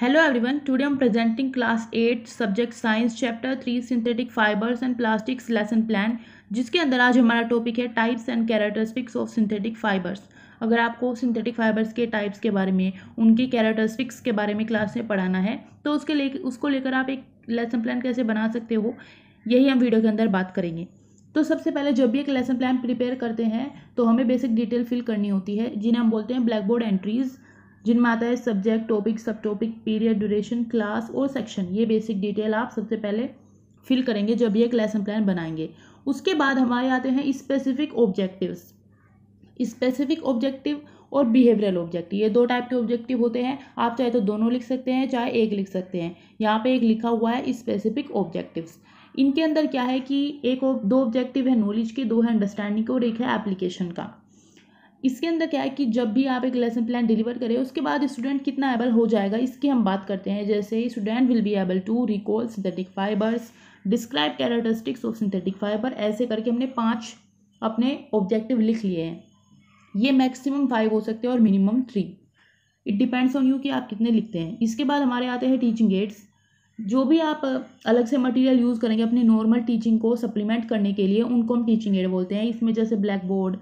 hello everyone today I am presenting class eight subject science chapter three synthetic fibres and plastics lesson plan जिसके अंदर आज हमारा topic है types and characteristics of synthetic fibres अगर आपको synthetic fibres के types के बारे में उनके कैरेक्टरिस्टिक्स के बारे में क्लास में पढ़ाना है तो उसके ले उसको लेकर आप एक लेसन प्लान कैसे बना सकते हो यही हम वीडियो के अंदर बात करेंगे तो सबसे पहले जब भी एक लेसन प्लान प्रिपेयर करते हैं तो हमें बेसिक डिटेल फिल करनी होती है जिन्हें हम बोलते हैं ब्लैक बोर्ड एंट्रीज़ जिनमें आता है सब्जेक्ट टॉपिक सब टॉपिक पीरियड ड्यूरेशन क्लास और सेक्शन ये बेसिक डिटेल आप सबसे पहले फिल करेंगे जब ये एक लेसन प्लान बनाएंगे उसके बाद हमारे आते हैं स्पेसिफिक ऑब्जेक्टिव्स स्पेसिफिक ऑब्जेक्टिव और बिहेवियरल ऑब्जेक्टिव ये दो टाइप के ऑब्जेक्टिव होते हैं आप चाहे तो दोनों लिख सकते हैं चाहे एक लिख सकते हैं यहाँ पे एक लिखा हुआ है स्पेसिफिक ऑब्जेक्टिव्स इनके अंदर क्या है कि एक दो ऑब्जेक्टिव है नॉलेज के दो है अंडरस्टैंडिंग के और एक है एप्लीकेशन का इसके अंदर क्या है कि जब भी आप एक लेसन प्लान डिलीवर करें उसके बाद स्टूडेंट कितना एबल हो जाएगा इसकी हम बात करते हैं जैसे student will be able to recall synthetic fibres describe characteristics of synthetic fibre ऐसे करके हमने पाँच अपने ऑब्जेक्टिव लिख लिए हैं ये मैक्सिमम फाइव हो सकते हैं और minimum three it depends on you कि आप कितने लिखते हैं इसके बाद हमारे आते हैं टीचिंग एड्स जो भी आप अलग से मटेरियल यूज़ करेंगे अपने नॉर्मल टीचिंग को सप्लीमेंट करने के लिए उनको हम टीचिंग एड बोलते हैं इसमें जैसे ब्लैक बोर्ड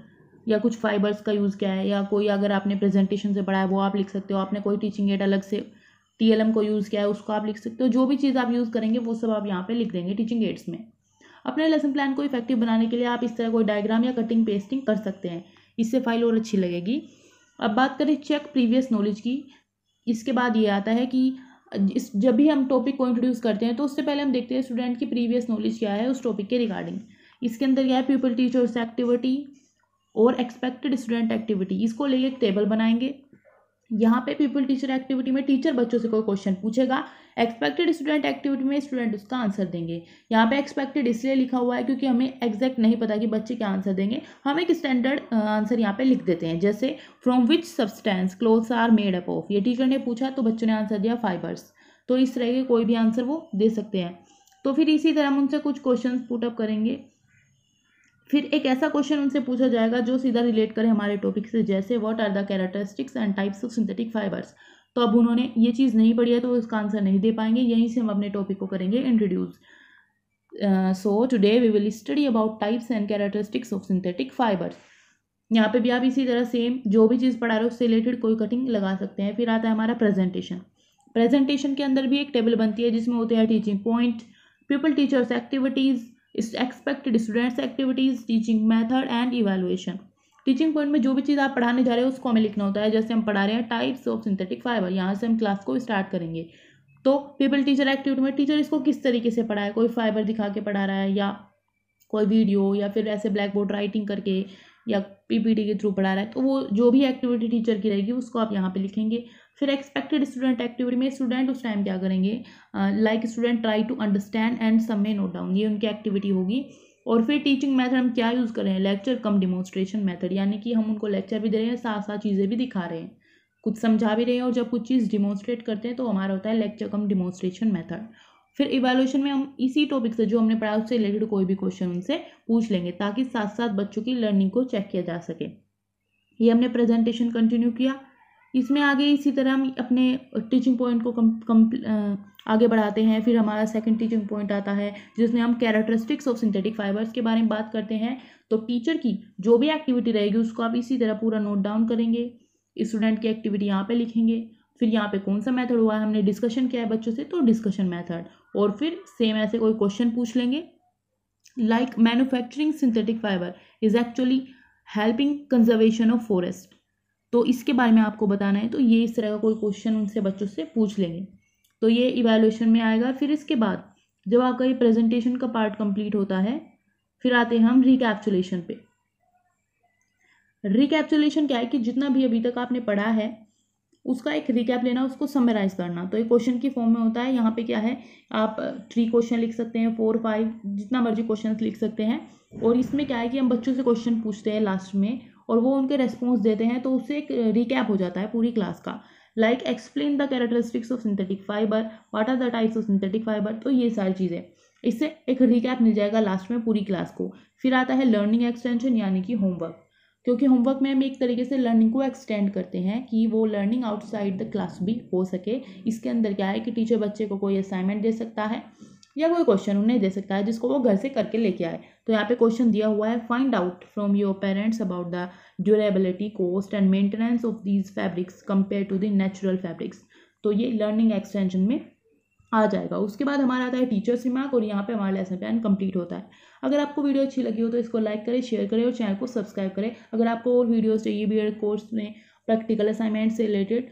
या कुछ फाइबर्स का यूज़ किया है या कोई अगर आपने प्रेजेंटेशन से पढ़ा है वो आप लिख सकते हो आपने कोई टीचिंग एड अलग से टी को यूज़ किया है उसको आप लिख सकते हो जो भी चीज़ आप यूज़ करेंगे वो सब आप यहाँ पर लिख देंगे टीचिंग एड्स में अपने लेसन प्लान को इफेक्टिव बनाने के लिए आप इस तरह कोई डायग्राम या कटिंग पेस्टिंग कर सकते हैं इससे फाइल और अच्छी लगेगी अब बात करें चेक प्रीवियस नॉलेज की इसके बाद ये आता है कि इस जब भी हम टॉपिक को इंट्रोड्यूस करते हैं तो उससे पहले हम देखते हैं स्टूडेंट की प्रीवियस नॉलेज क्या है उस टॉपिक के रिगार्डिंग इसके अंदर क्या है पीपल टीचर्स एक्टिविटी और एक्सपेक्टेड स्टूडेंट एक्टिविटी इसको लेके एक टेबल बनाएंगे यहाँ पे पीपल टीचर एक्टिविटी में टीचर बच्चों से कोई क्वेश्चन पूछेगा एक्सपेक्टेड स्टूडेंट एक्टिविटी में स्टूडेंट उसका आंसर देंगे यहाँ पे एक्सपेक्टेड इसलिए लिखा हुआ है क्योंकि हमें एग्जैक्ट नहीं पता कि बच्चे क्या आंसर देंगे हम एक स्टैंडर्ड आंसर यहाँ पे लिख देते हैं जैसे from which substance clothes are made up of ये टीचर ने पूछा तो बच्चों ने आंसर दिया फाइबर्स तो इस तरह के कोई भी आंसर वो दे सकते हैं तो फिर इसी तरह हम उनसे कुछ क्वेश्चन पुटअप करेंगे फिर एक ऐसा क्वेश्चन उनसे पूछा जाएगा जो सीधा रिलेट करे हमारे टॉपिक से जैसे what are the characteristics and types of synthetic fibres तो अब उन्होंने ये चीज़ नहीं पढ़ी है तो उसका आंसर नहीं दे पाएंगे यहीं से हम अपने टॉपिक को करेंगे introduce so today we will study about types and characteristics of synthetic fibres यहाँ पे भी आप इसी तरह सेम जो भी चीज़ पढ़ा रहे हो उससे रिलेटेड कोई कटिंग लगा सकते हैं फिर आता है हमारा प्रेजेंटेशन प्रेजेंटेशन के अंदर भी एक टेबल बनती है जिसमें होते हैं teaching point pupil teachers activities expected students activities teaching method and evaluation teaching point में जो भी चीज़ आप पढ़ाने जा रहे हो उसको हमें लिखना होता है जैसे हम पढ़ा रहे हैं टाइप्स ऑफ सिंथेटिक फाइबर यहाँ से हम क्लास को स्टार्ट करेंगे तो पीपल टीचर एक्टिविटी में टीचर इसको किस तरीके से पढ़ाए कोई फाइबर दिखा के पढ़ा रहा है या कोई वीडियो या फिर ऐसे ब्लैक बोर्ड राइटिंग करके या पीपीटी के थ्रू पढ़ा रहा है तो वो जो भी एक्टिविटी टीचर की रहेगी उसको आप यहाँ पे लिखेंगे फिर एक्सपेक्टेड स्टूडेंट एक्टिविटी में स्टूडेंट उस टाइम क्या करेंगे like student try to understand and some में नोट डाउन ये उनकी एक्टिविटी होगी और फिर टीचिंग मेथड हम क्या यूज़ कर रहे हैं लेक्चर कम डिमोन्स्ट्रेशन मेथड यानी कि हम उनको लेक्चर भी दे रहे हैं साथ साथ चीज़ें भी दिखा रहे हैं कुछ समझा भी रहे हैं और जब कुछ चीज़ डिमोन्स्ट्रेट करते हैं तो हमारा होता है लेक्चर कम डिमोन्स्ट्रेशन मेथड फिर इवेल्यूशन में हम इसी टॉपिक से जो हमने पढ़ा उससे रिलेटेड कोई भी क्वेश्चन उनसे पूछ लेंगे ताकि साथ साथ बच्चों की लर्निंग को चेक किया जा सके ये हमने प्रेजेंटेशन कंटिन्यू किया इसमें आगे इसी तरह हम अपने टीचिंग पॉइंट को कम कम आगे बढ़ाते हैं फिर हमारा सेकंड टीचिंग पॉइंट आता है जिसमें हम कैरेक्टरिस्टिक्स ऑफ सिंथेटिक फाइबर्स के बारे में बात करते हैं तो टीचर की जो भी एक्टिविटी रहेगी उसको आप इसी तरह पूरा नोट डाउन करेंगे स्टूडेंट की एक्टिविटी यहाँ पे लिखेंगे फिर यहाँ पे कौन सा मेथड हुआ है हमने डिस्कशन किया है बच्चों से तो डिस्कशन मेथड और फिर सेम ऐसे कोई क्वेश्चन पूछ लेंगे like manufacturing synthetic fibre is actually helping conservation of forest तो इसके बारे में आपको बताना है तो ये इस तरह का कोई क्वेश्चन उनसे बच्चों से पूछ लेंगे तो ये इवेल्यूशन में आएगा फिर इसके बाद जब आपका ये प्रेजेंटेशन का पार्ट कंप्लीट होता है फिर आते हैं हम रिकैप्चुलेशन पे रिकैप्चुलेशन क्या है कि जितना भी अभी तक आपने पढ़ा है उसका एक रिकैप लेना उसको समराइज करना तो ये क्वेश्चन की फॉर्म में होता है यहाँ पे क्या है आप थ्री क्वेश्चन लिख सकते हैं फोर फाइव जितना मर्जी क्वेश्चन लिख सकते हैं और इसमें क्या है कि हम बच्चों से क्वेश्चन पूछते हैं लास्ट में और वो उनके रेस्पॉन्स देते हैं तो उससे एक रिकैप हो जाता है पूरी क्लास का like explain the characteristics of synthetic fibre what are the types of synthetic fibre तो ये सारी चीज़ें इससे एक रिकैप मिल जाएगा लास्ट में पूरी क्लास को फिर आता है लर्निंग एक्सटेंशन यानी कि होमवर्क क्योंकि होमवर्क में हम एक तरीके से लर्निंग को एक्सटेंड करते हैं कि वो लर्निंग आउटसाइड द क्लास भी हो सके इसके अंदर क्या है कि टीचर बच्चे को कोई असाइनमेंट दे सकता है या कोई क्वेश्चन उन्हें दे सकता है जिसको वो घर से करके लेके आए तो यहाँ पे क्वेश्चन दिया हुआ है find out from your parents about the durability cost and maintenance of these fabrics compare to the natural fabrics तो ये लर्निंग एक्सटेंशन में आ जाएगा उसके बाद हमारा आता है टीचर्स रिमार्क और यहाँ पे हमारा लेसन प्लान कंप्लीट होता है अगर आपको वीडियो अच्छी लगी हो तो इसको लाइक करें शेयर करें और चैनल को सब्सक्राइब करें अगर आपको और वीडियोज़ चाहिए बी कोर्स में प्रैक्टिकल असाइनमेंट से रिलेटेड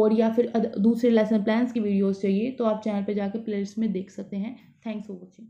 और या फिर दूसरे लेसन प्लान्स की वीडियोज़ चाहिए तो आप चैनल पर जाकर प्लेलिस्ट में देख सकते हैं थैंक्स फॉर वॉचिंग